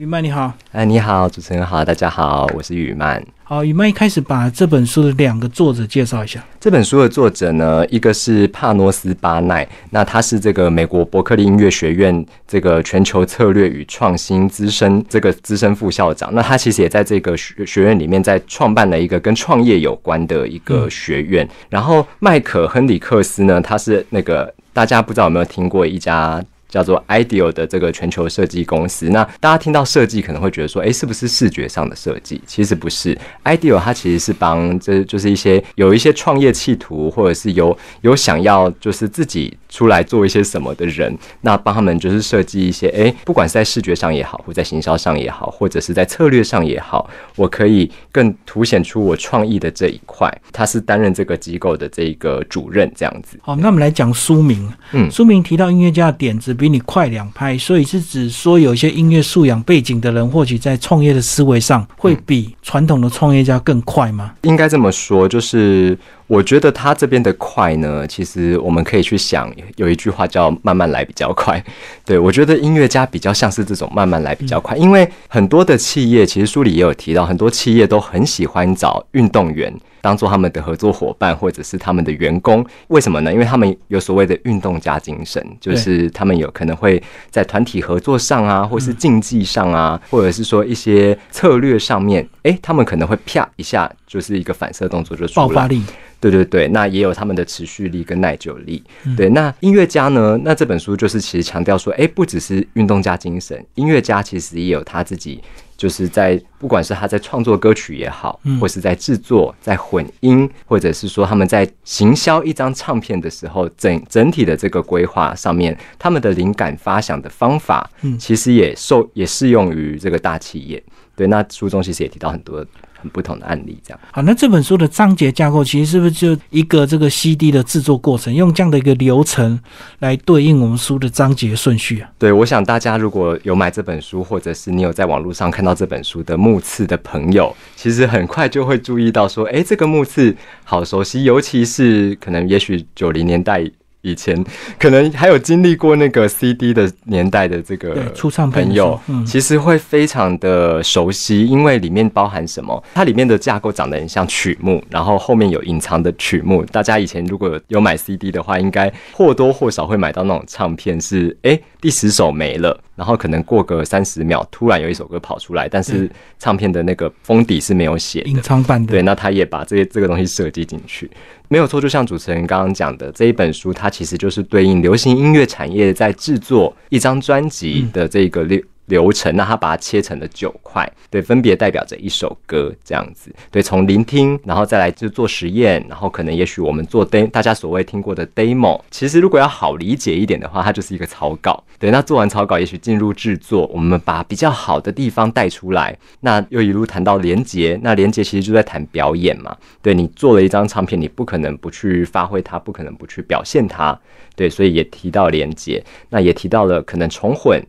雨曼你好，哎，你好，主持人好，大家好，我是雨曼。好，雨曼一开始把这本书的两个作者介绍一下。这本书的作者呢，一个是帕诺斯巴奈，那他是这个美国伯克利音乐学院这个全球策略与创新资深这个资深副校长。那他其实也在这个学学院里面，在创办了一个跟创业有关的一个学院。然后麦克亨利克斯呢，他是那个大家不知道有没有听过一家。叫做 i d e a l 的这个全球设计公司。那大家听到设计可能会觉得说，哎，是不是视觉上的设计？其实不是 i d e a l 它其实是帮，就是就是一些有一些创业企图，或者是有有想要就是自己出来做一些什么的人，那帮他们就是设计一些，哎，不管是在视觉上也好，或在行销上也好，或者是在策略上也好，我可以更凸显出我创意的这一块。他是担任这个机构的这一个主任这样子。好，那我们来讲书名，嗯，书名提到音乐家的点子。比你快两拍，所以是指说有一些音乐素养背景的人，或许在创业的思维上会比传统的创业家更快吗？应该这么说，就是我觉得他这边的快呢，其实我们可以去想，有一句话叫“慢慢来比较快”。对我觉得音乐家比较像是这种慢慢来比较快，因为很多的企业其实书里也有提到，很多企业都很喜欢找运动员。当做他们的合作伙伴或者是他们的员工，为什么呢？因为他们有所谓的运动家精神，就是他们有可能会在团体合作上啊，或是竞技上啊，或者是说一些策略上面，哎，他们可能会啪一下就是一个反射动作就爆发力，对对对。那也有他们的持续力跟耐久力，对。那音乐家呢？那这本书就是其实强调说，哎，不只是运动家精神，音乐家其实也有他自己。就是在不管是他在创作歌曲也好，或是在制作、在混音，或者是说他们在行销一张唱片的时候，整整体的这个规划上面，他们的灵感发想的方法，嗯，其实也受也适用于这个大企业。对，那书中其实也提到很多。很不同的案例，这样好。那这本书的章节架构，其实是不是就一个这个 CD 的制作过程，用这样的一个流程来对应我们书的章节顺序啊？对，我想大家如果有买这本书，或者是你有在网络上看到这本书的目刺的朋友，其实很快就会注意到说，哎，这个目刺好熟悉，尤其是可能也许九零年代。以前可能还有经历过那个 CD 的年代的这个初唱朋友，其实会非常的熟悉，因为里面包含什么，它里面的架构长得很像曲目，然后后面有隐藏的曲目。大家以前如果有买 CD 的话，应该或多或少会买到那种唱片是哎。第十首没了，然后可能过个三十秒，突然有一首歌跑出来，但是唱片的那个封底是没有写的，隐藏版的。对，那他也把这些这个东西设计进去，没有错。就像主持人刚刚讲的，这一本书它其实就是对应流行音乐产业在制作一张专辑的这个流流程，那他把它切成了九块，对，分别代表着一首歌这样子，对，从聆听，然后再来就做实验，然后可能也许我们做 demo，大家所谓听过的 demo，其实如果要好理解一点的话，它就是一个草稿，对，那做完草稿，也许进入制作，我们把比较好的地方带出来，那又一路谈到连接，那连接其实就在谈表演嘛，对你做了一张唱片，你不可能不去发挥它，不可能不去表现它，对，所以也提到连接，那也提到了可能重混。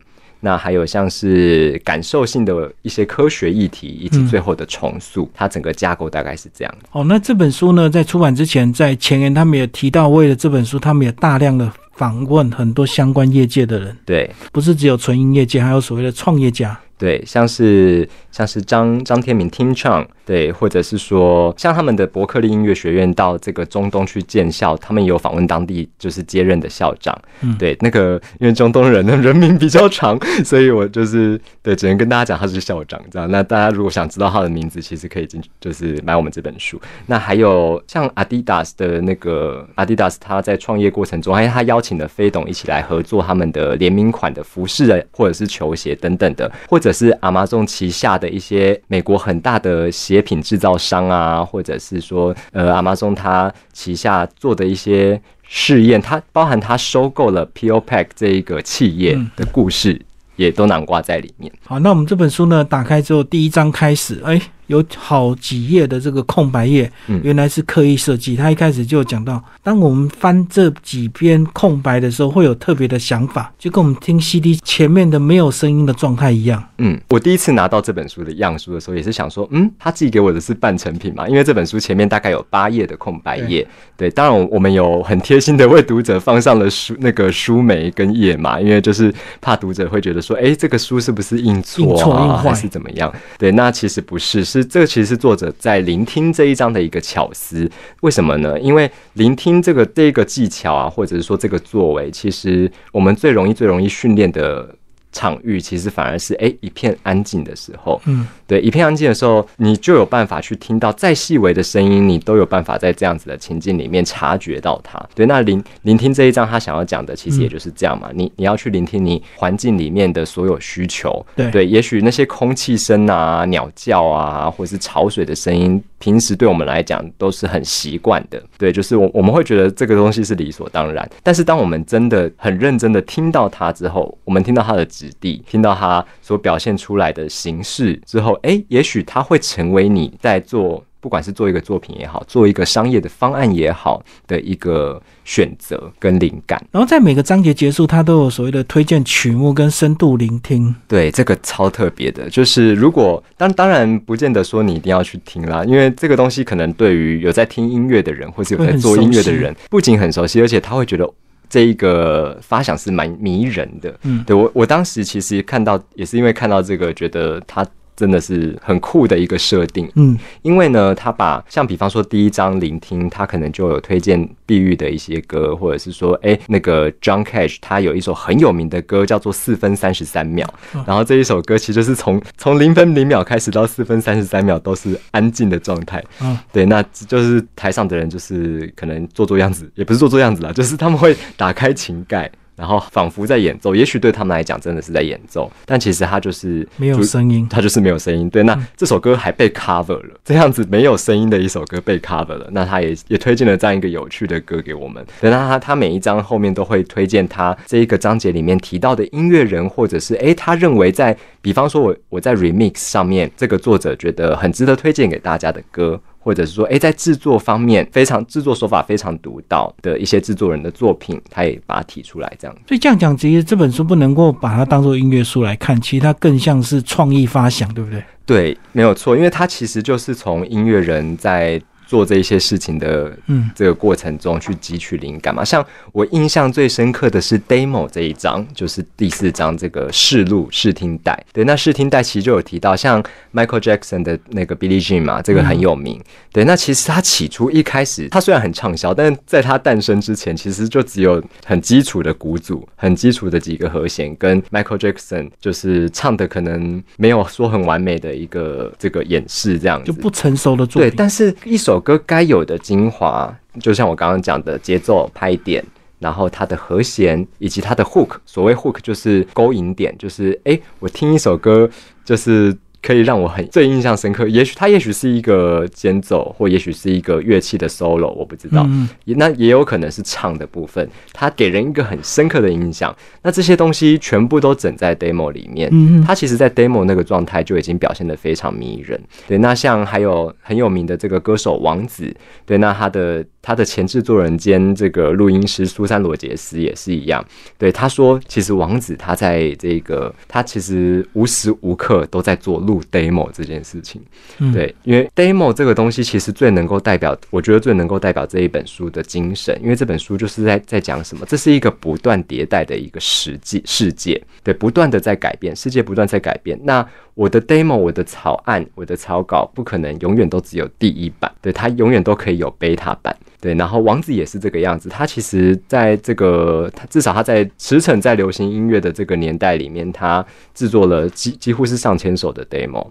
那还有像是感受性的一些科学议题，以及最后的重塑，它整个架构大概是这样哦，那这本书呢，在出版之前，在前言他们也提到，为了这本书，他们也大量的访问很多相关业界的人。对，不是只有纯音乐界，还有所谓的创业家。对，像是像是张张天明听唱，对，或者是说像他们的伯克利音乐学院到这个中东去建校，他们有访问当地就是接任的校长，对，那个因为中东人的人名比较长，所以我就是对，只能跟大家讲他是校长。这样。那大家如果想知道他的名字，其实可以进就是买我们这本书。那还有像阿迪达斯的那个阿迪达斯，他在创业过程中，还有他邀请了飞董一起来合作他们的联名款的服饰的或者是球鞋等等的，或者。是 Amazon 旗下的一些美国很大的鞋品制造商啊，或者是说，呃，Amazon 它旗下做的一些试验，它包含它收购了 POPACK 这一个企业的故事，也都囊括在里面。好，那我们这本书呢，打开之后第一章开始，哎。有好几页的这个空白页，原来是刻意设计。他一开始就讲到，当我们翻这几篇空白的时候，会有特别的想法，就跟我们听 CD 前面的没有声音的状态一样。嗯，我第一次拿到这本书的样书的时候，也是想说，嗯，他自己给我的是半成品嘛，因为这本书前面大概有八页的空白页。对，当然我们有很贴心的为读者放上了书那个书眉跟页嘛，因为就是怕读者会觉得说，哎，这个书是不是印错啊，还是怎么样？对，那其实不是。是，这个其实是作者在聆听这一章的一个巧思。为什么呢？因为聆听这个这个技巧啊，或者是说这个作为，其实我们最容易最容易训练的。场域其实反而是诶，一片安静的时候，嗯，对，一片安静的时候，你就有办法去听到再细微的声音，你都有办法在这样子的情境里面察觉到它。对，那聆聆听这一章，他想要讲的其实也就是这样嘛。你你要去聆听你环境里面的所有需求，对，也许那些空气声啊、鸟叫啊，或是潮水的声音。平时对我们来讲都是很习惯的，对，就是我我们会觉得这个东西是理所当然。但是当我们真的很认真的听到他之后，我们听到他的质地，听到他所表现出来的形式之后，诶，也许他会成为你在做。不管是做一个作品也好，做一个商业的方案也好的一个选择跟灵感，然后在每个章节结束，他都有所谓的推荐曲目跟深度聆听。对，这个超特别的，就是如果当当然不见得说你一定要去听啦，因为这个东西可能对于有在听音乐的人或者有在做音乐的人，不仅很熟悉，而且他会觉得这一个发想是蛮迷人的。嗯，对我我当时其实看到也是因为看到这个，觉得他。真的是很酷的一个设定，嗯，因为呢，他把像比方说第一章聆听，他可能就有推荐碧玉的一些歌，或者是说，哎，那个 John Cage 他有一首很有名的歌叫做四分三十三秒，然后这一首歌其实就是从从零分零秒开始到四分三十三秒都是安静的状态，嗯，对，那就是台上的人就是可能做做样子，也不是做做样子啦，就是他们会打开琴盖。然后仿佛在演奏，也许对他们来讲真的是在演奏，但其实他就是没有声音，他就是没有声音。对，那这首歌还被 cover 了，这样子没有声音的一首歌被 cover 了，那他也也推荐了这样一个有趣的歌给我们。等到他他每一章后面都会推荐他这一个章节里面提到的音乐人，或者是诶，他认为在，比方说我我在 remix 上面这个作者觉得很值得推荐给大家的歌。或者是说，哎，在制作方面非常制作手法非常独到的一些制作人的作品，他也把它提出来，这样。所以这样讲，其实这本书不能够把它当做音乐书来看，其实它更像是创意发想，对不对？对，没有错，因为它其实就是从音乐人在。做这一些事情的，嗯，这个过程中去汲取灵感嘛。像我印象最深刻的是 demo 这一章，就是第四章这个试录试听带。对，那试听带其实就有提到，像 Michael Jackson 的那个 Billie Jean 嘛，这个很有名。对，那其实他起初一开始，他虽然很畅销，但在他诞生之前，其实就只有很基础的鼓组、很基础的几个和弦，跟 Michael Jackson 就是唱的可能没有说很完美的一个这个演示，这样就不成熟的作品。对，但是一首。歌该有的精华，就像我刚刚讲的节奏拍点，然后它的和弦以及它的 hook，所谓 hook 就是勾引点，就是哎，我听一首歌就是。可以让我很最印象深刻，也许他也许是一个间奏，或也许是一个乐器的 solo，我不知道，嗯、那也有可能是唱的部分，它给人一个很深刻的印象。那这些东西全部都整在 demo 里面，嗯、他其实在 demo 那个状态就已经表现的非常迷人。对，那像还有很有名的这个歌手王子，对，那他的。他的前制作人兼这个录音师苏珊罗杰斯也是一样，对他说，其实王子他在这个他其实无时无刻都在做录 demo 这件事情，对，因为 demo 这个东西其实最能够代表，我觉得最能够代表这一本书的精神，因为这本书就是在在讲什么，这是一个不断迭代的一个实际世界，对，不断的在改变，世界不断在改变，那。我的 demo、我的草案、我的草稿不可能永远都只有第一版，对，它永远都可以有 beta 版，对。然后王子也是这个样子，他其实在这个，他至少他在驰骋在流行音乐的这个年代里面，他制作了几几乎是上千首的 demo，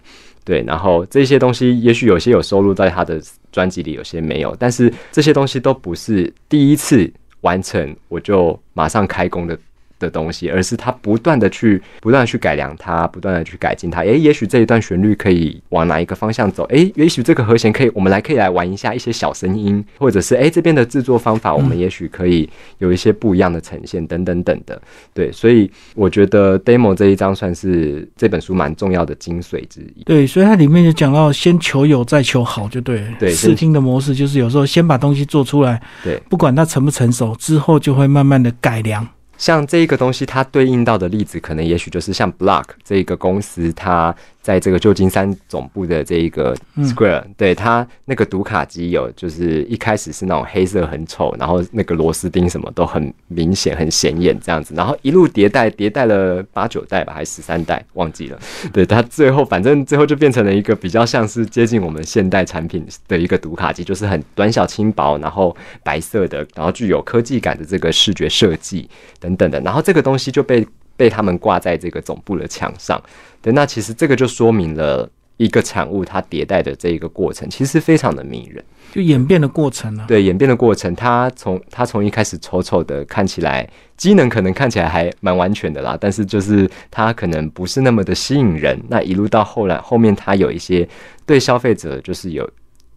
对。然后这些东西也许有些有收录在他的专辑里，有些没有，但是这些东西都不是第一次完成我就马上开工的。的东西，而是他不断的去、不断的去改良它、不断的去改进它。诶，也许这一段旋律可以往哪一个方向走？诶，也许这个和弦可以，我们来可以来玩一下一些小声音，或者是诶，这边的制作方法，我们也许可以有一些不一样的呈现，等等等的。对，所以我觉得 demo 这一章算是这本书蛮重要的精髓之一。对，所以它里面就讲到先求有再求好，就对，试听的模式就是有时候先把东西做出来，对，不管它成不成熟，之后就会慢慢的改良。像这一个东西，它对应到的例子，可能也许就是像 Block 这一个公司，它。在这个旧金山总部的这一个 Square，对它那个读卡机有，就是一开始是那种黑色很丑，然后那个螺丝钉什么都很明显很显眼这样子，然后一路迭代迭代了八九代吧，还是十三代忘记了。对它最后反正最后就变成了一个比较像是接近我们现代产品的一个读卡机，就是很短小轻薄，然后白色的，然后具有科技感的这个视觉设计等等的，然后这个东西就被。被他们挂在这个总部的墙上，对，那其实这个就说明了一个产物它迭代的这一个过程，其实非常的迷人，就演变的过程呢。对，演变的过程，它从它从一开始丑丑的看起来，机能可能看起来还蛮完全的啦，但是就是它可能不是那么的吸引人。那一路到后来，后面它有一些对消费者就是有。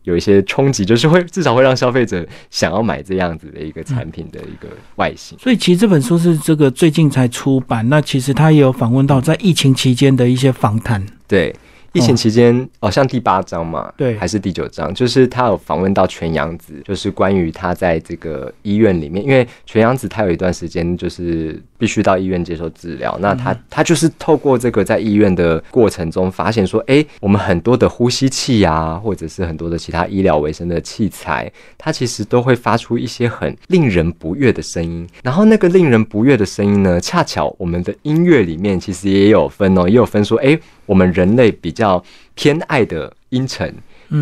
有一些冲击，就是会至少会让消费者想要买这样子的一个产品的一个外形。所以其实这本书是这个最近才出版，那其实他也有访问到在疫情期间的一些访谈。对，疫情期间哦，像第八章嘛，对，还是第九章，就是他有访问到全阳子，就是关于他在这个医院里面，因为全阳子他有一段时间就是。必须到医院接受治疗。那他他就是透过这个在医院的过程中，发现说，哎，我们很多的呼吸器啊，或者是很多的其他医疗卫生的器材，它其实都会发出一些很令人不悦的声音。然后那个令人不悦的声音呢，恰巧我们的音乐里面其实也有分哦，也有分说，哎，我们人类比较偏爱的音程，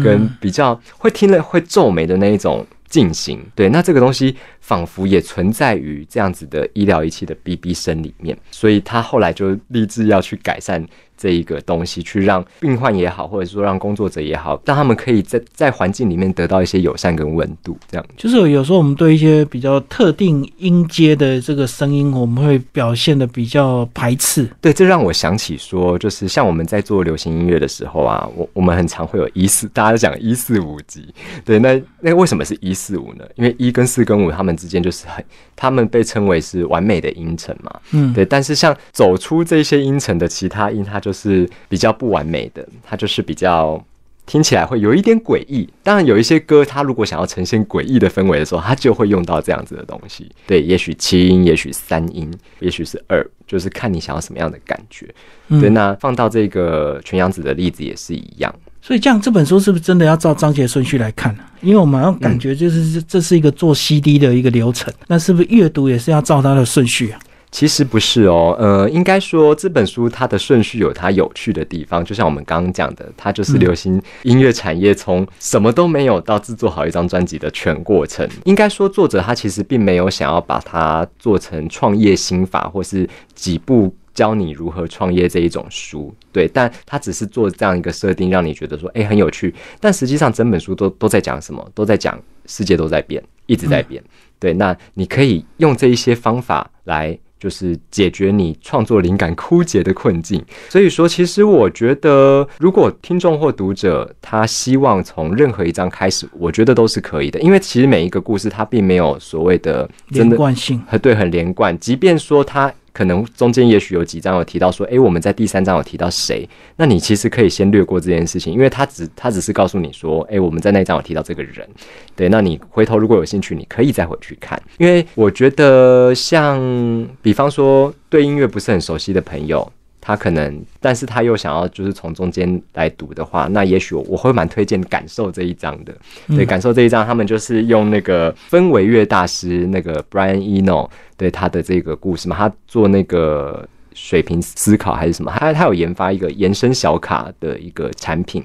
跟比较会听了会皱眉的那一种进行。对，那这个东西。仿佛也存在于这样子的医疗仪器的哔哔声里面，所以他后来就立志要去改善这一个东西，去让病患也好，或者说让工作者也好，让他们可以在在环境里面得到一些友善跟温度。这样就是有时候我们对一些比较特定音阶的这个声音，我们会表现的比较排斥。对，这让我想起说，就是像我们在做流行音乐的时候啊，我我们很常会有一四，大家都讲一四五级。对，那那为什么是一四五呢？因为一跟四跟五他们。之间就是很，他们被称为是完美的音程嘛，嗯，对。但是像走出这些音程的其他音，它就是比较不完美的，它就是比较听起来会有一点诡异。当然有一些歌，它如果想要呈现诡异的氛围的时候，它就会用到这样子的东西。对，也许七音，也许三音，也许是二，就是看你想要什么样的感觉。对，那放到这个全阳子的例子也是一样。所以这样这本书是不是真的要照章节顺序来看呢？因为我们要感觉就是这是一个做 CD 的一个流程，那是不是阅读也是要照它的顺序啊？其实不是哦，呃，应该说这本书它的顺序有它有趣的地方，就像我们刚刚讲的，它就是流行音乐产业从什么都没有到制作好一张专辑的全过程。应该说作者他其实并没有想要把它做成创业心法，或是几部。教你如何创业这一种书，对，但它只是做这样一个设定，让你觉得说，哎，很有趣。但实际上，整本书都都在讲什么？都在讲世界都在变，一直在变。对，那你可以用这一些方法来，就是解决你创作灵感枯竭的困境。所以说，其实我觉得，如果听众或读者他希望从任何一章开始，我觉得都是可以的，因为其实每一个故事它并没有所谓的连贯性，对，很连贯，即便说它。可能中间也许有几章有提到说，诶我们在第三章有提到谁？那你其实可以先略过这件事情，因为他只他只是告诉你说，诶我们在那一章有提到这个人。对，那你回头如果有兴趣，你可以再回去看，因为我觉得像比方说对音乐不是很熟悉的朋友。他可能，但是他又想要就是从中间来读的话，那也许我我会蛮推荐感受这一章的。对，感受这一章，他们就是用那个氛围乐大师那个 Brian Eno 对他的这个故事嘛，他做那个水平思考还是什么，他他有研发一个延伸小卡的一个产品。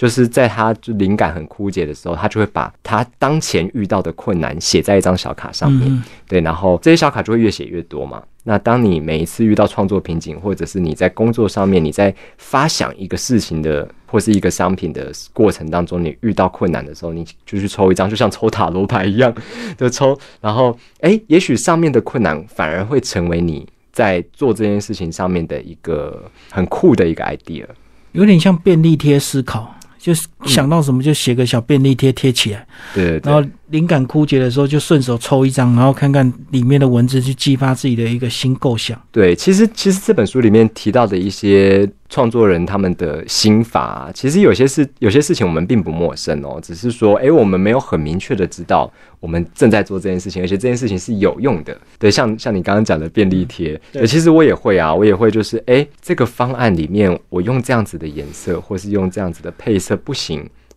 就是在他就灵感很枯竭的时候，他就会把他当前遇到的困难写在一张小卡上面，对，然后这些小卡就会越写越多嘛。那当你每一次遇到创作瓶颈，或者是你在工作上面，你在发想一个事情的或是一个商品的过程当中，你遇到困难的时候，你就去抽一张，就像抽塔罗牌一样的抽，然后哎，也许上面的困难反而会成为你在做这件事情上面的一个很酷的一个 idea，有点像便利贴思考。just 想到什么就写个小便利贴贴起来，对，然后灵感枯竭的时候就顺手抽一张，然后看看里面的文字去激发自己的一个新构想。对，其实其实这本书里面提到的一些创作人他们的心法，其实有些事有些事情我们并不陌生哦，只是说哎，我们没有很明确的知道我们正在做这件事情，而且这件事情是有用的。对，像像你刚刚讲的便利贴，其实我也会啊，我也会就是哎，这个方案里面我用这样子的颜色，或是用这样子的配色不行。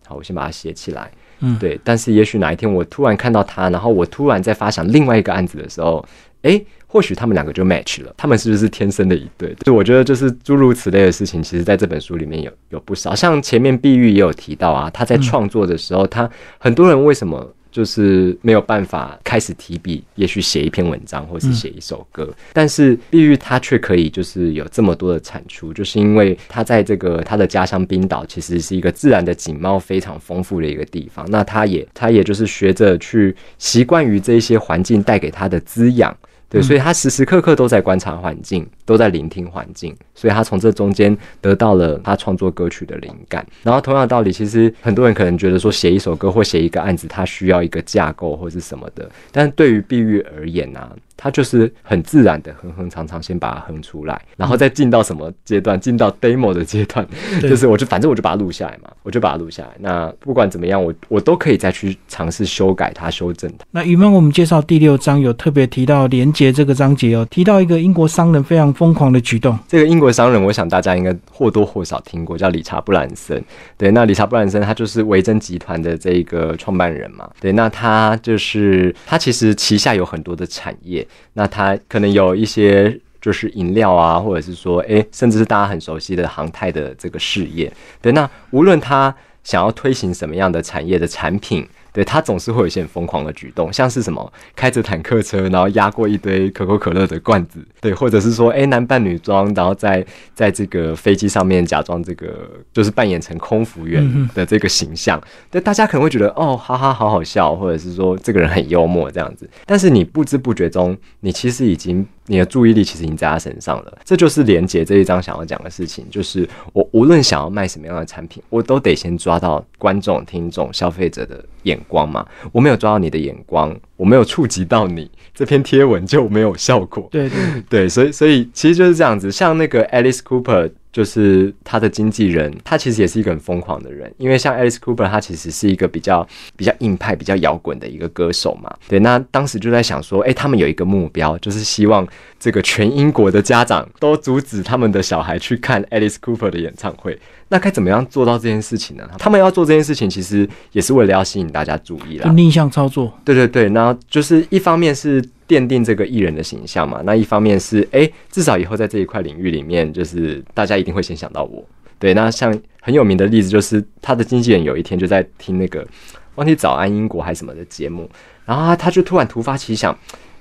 好，我先把它写起来。嗯，对，但是也许哪一天我突然看到他，然后我突然在发想另外一个案子的时候，哎，或许他们两个就 match 了，他们是不是天生的一对？就我觉得就是诸如此类的事情，其实在这本书里面有有不少，像前面碧玉也有提到啊，他在创作的时候，他很多人为什么？就是没有办法开始提笔，也许写一篇文章或是写一首歌，但是碧玉他却可以，就是有这么多的产出，就是因为他在这个他的家乡冰岛，其实是一个自然的景貌非常丰富的一个地方。那他也他也就是学着去习惯于这些环境带给他的滋养。对，所以他时时刻刻都在观察环境，都在聆听环境，所以他从这中间得到了他创作歌曲的灵感。然后同样的道理，其实很多人可能觉得说写一首歌或写一个案子，他需要一个架构或者是什么的，但对于碧玉而言呢？他就是很自然的，哼哼唱唱，先把它哼出来，然后再进到什么阶段？进到 demo 的阶段，就是我就反正我就把它录下来嘛，我就把它录下来。那不管怎么样，我我都可以再去尝试修改它，修正它。那雨曼，我们介绍第六章有特别提到连接这个章节哦，提到一个英国商人非常疯狂的举动。这个英国商人，我想大家应该或多或少听过，叫理查·布兰森。对，那理查·布兰森他就是维珍集团的这个创办人嘛。对，那他就是他其实旗下有很多的产业。那他可能有一些就是饮料啊，或者是说，哎，甚至是大家很熟悉的航太的这个事业，对。那无论他想要推行什么样的产业的产品。对他总是会有一些疯狂的举动，像是什么开着坦克车，然后压过一堆可口可乐的罐子，对，或者是说，哎，男扮女装，然后在在这个飞机上面假装这个，就是扮演成空服员的这个形象。对，大家可能会觉得，哦，哈哈，好好笑，或者是说这个人很幽默这样子。但是你不知不觉中，你其实已经。你的注意力其实已经在他身上了，这就是连接这一章想要讲的事情。就是我 无论想要卖什么样的产品，我都得先抓到观众、听众、消费者的眼光嘛。我没有抓到你的眼光，我没有触及到你，这篇贴文就没有效果。对对对，所以所以其实就是这样子。像那个 Alice Cooper。就是他的经纪人，他其实也是一个很疯狂的人，因为像 Alice Cooper，他其实是一个比较比较硬派、比较摇滚的一个歌手嘛。对，那当时就在想说，哎，他们有一个目标，就是希望这个全英国的家长都阻止他们的小孩去看 Alice Cooper 的演唱会。那该怎么样做到这件事情呢？他们要做这件事情，其实也是为了要吸引大家注意啦。逆向操作，对对对，那就是一方面是奠定这个艺人的形象嘛，那一方面是哎，至少以后在这一块领域里面，就是大家一定会先想到我。对，那像很有名的例子就是，他的经纪人有一天就在听那个忘记早安英国还是什么的节目，然后他就突然突发奇想，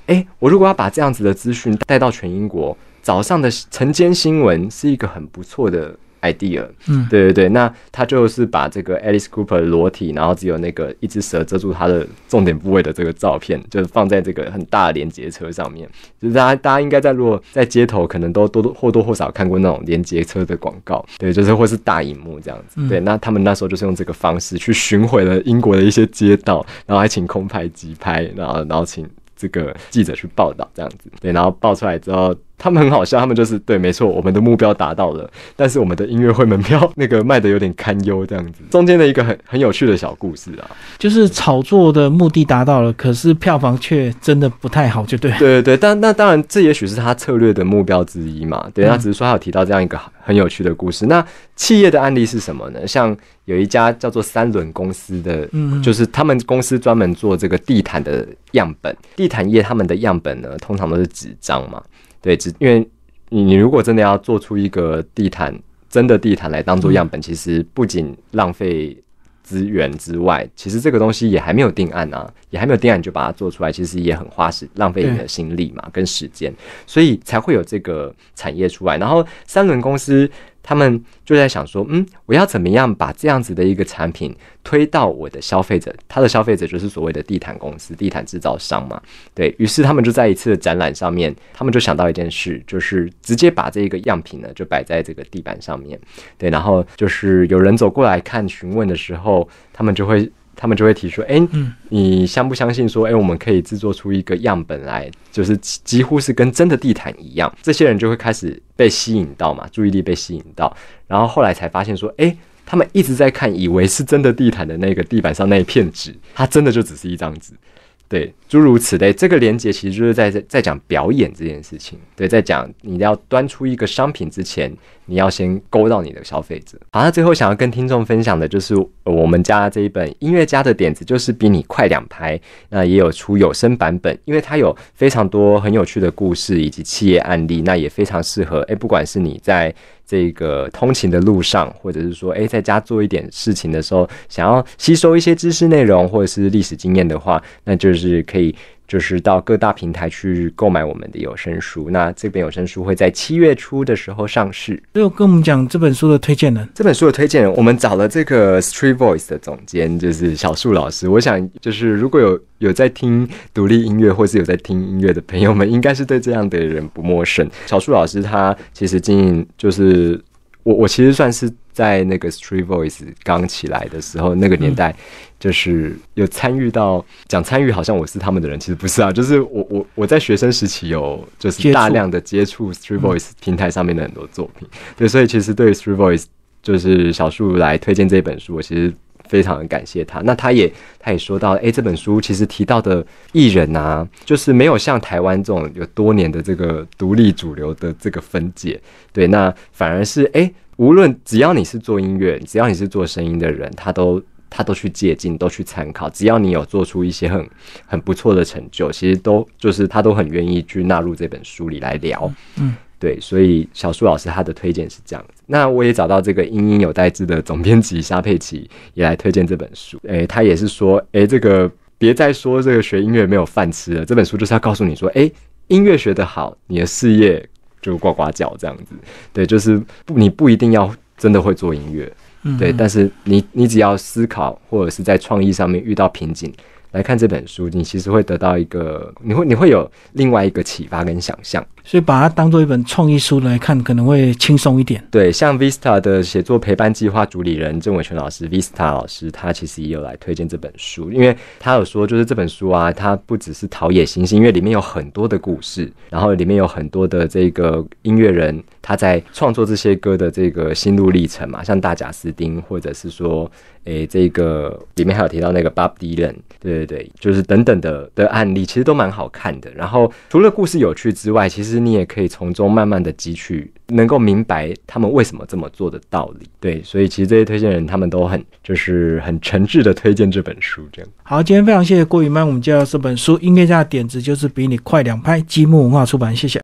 哎，我如果要把这样子的资讯带到全英国早上的晨间新闻，是一个很不错的。idea，嗯，对对对，那他就是把这个 Alice Cooper 裸体，然后只有那个一只蛇遮住他的重点部位的这个照片，就是放在这个很大的连接车上面，就是大家大家应该在如果在街头可能都多多或多或少看过那种连接车的广告，对，就是或是大荧幕这样子，对，那他们那时候就是用这个方式去巡回了英国的一些街道，然后还请空拍机拍，然后然后请这个记者去报道这样子，对，然后爆出来之后。他们很好笑，他们就是对，没错，我们的目标达到了，但是我们的音乐会门票那个卖的有点堪忧，这样子。中间的一个很很有趣的小故事啊，就是炒作的目的达到了，可是票房却真的不太好，就对。对对对，但那当然，这也许是他策略的目标之一嘛。对，他只是说他有提到这样一个很有趣的故事。那企业的案例是什么呢？像有一家叫做三轮公司的，嗯，就是他们公司专门做这个地毯的样本，地毯业他们的样本呢，通常都是纸张嘛。对，只因为你你如果真的要做出一个地毯，真的地毯来当做样本，其实不仅浪费资源之外，其实这个东西也还没有定案啊，也还没有定案，你就把它做出来，其实也很花时，浪费你的心力嘛跟时间，所以才会有这个产业出来。然后三轮公司。他们就在想说，嗯，我要怎么样把这样子的一个产品推到我的消费者？他的消费者就是所谓的地毯公司、地毯制造商嘛。对于，是他们就在一次展览上面，他们就想到一件事，就是直接把这个样品呢，就摆在这个地板上面。对，然后就是有人走过来看询问的时候，他们就会。他们就会提出，哎，你相不相信说，哎，我们可以制作出一个样本来，就是几乎是跟真的地毯一样。这些人就会开始被吸引到嘛，注意力被吸引到，然后后来才发现说，哎，他们一直在看，以为是真的地毯的那个地板上那一片纸，它真的就只是一张纸，对。诸如此类，这个连接其实就是在在讲表演这件事情，对，在讲你要端出一个商品之前，你要先勾到你的消费者。好，那最后想要跟听众分享的就是我们家这一本《音乐家的点子》，就是比你快两拍。那也有出有声版本，因为它有非常多很有趣的故事以及企业案例，那也非常适合。诶，不管是你在这个通勤的路上，或者是说诶，在家做一点事情的时候，想要吸收一些知识内容或者是历史经验的话，那就是可以。就是到各大平台去购买我们的有声书，那这本有声书会在七月初的时候上市。那跟我们讲这本书的推荐呢？这本书的推荐，我们找了这个 Street Voice 的总监，就是小树老师。我想，就是如果有有在听独立音乐或是有在听音乐的朋友们，应该是对这样的人不陌生。小树老师他其实经营，就是我我其实算是。在那个 Street Voice 刚起来的时候，那个年代就是有参与到讲参与，好像我是他们的人，其实不是啊。就是我我我在学生时期有就是大量的接触 Street Voice 平台上面的很多作品，对，所以其实对 Street Voice 就是小树来推荐这本书，我其实非常的感谢他。那他也他也说到，哎，这本书其实提到的艺人啊，就是没有像台湾这种有多年的这个独立主流的这个分界，对，那反而是哎。无论只要你是做音乐，只要你是做声音的人，他都他都去借鉴，都去参考。只要你有做出一些很很不错的成就，其实都就是他都很愿意去纳入这本书里来聊。嗯，对，所以小树老师他的推荐是这样子。那我也找到这个《音音有代志》的总编辑沙佩奇也来推荐这本书。诶，他也是说，诶，这个别再说这个学音乐没有饭吃了，这本书就是要告诉你说，诶，音乐学得好，你的事业。就呱呱叫这样子，对，就是不你不一定要真的会做音乐，对，但是你你只要思考或者是在创意上面遇到瓶颈。来看这本书，你其实会得到一个，你会你会有另外一个启发跟想象，所以把它当做一本创意书来看，可能会轻松一点。对，像 Vista 的写作陪伴计划主理人郑伟权老师，Vista 老师他其实也有来推荐这本书，因为他有说就是这本书啊，它不只是陶冶心性，因为里面有很多的故事，然后里面有很多的这个音乐人他在创作这些歌的这个心路历程嘛，像大贾斯汀或者是说。诶，这个里面还有提到那个 Bob Dylan，对对对，就是等等的的案例，其实都蛮好看的。然后除了故事有趣之外，其实你也可以从中慢慢的汲取，能够明白他们为什么这么做的道理。对，所以其实这些推荐人他们都很就是很诚挚的推荐这本书，这样。好，今天非常谢谢郭宇曼，我们介绍这本书《应该加点子》，就是比你快两拍，积木文化出版，谢谢。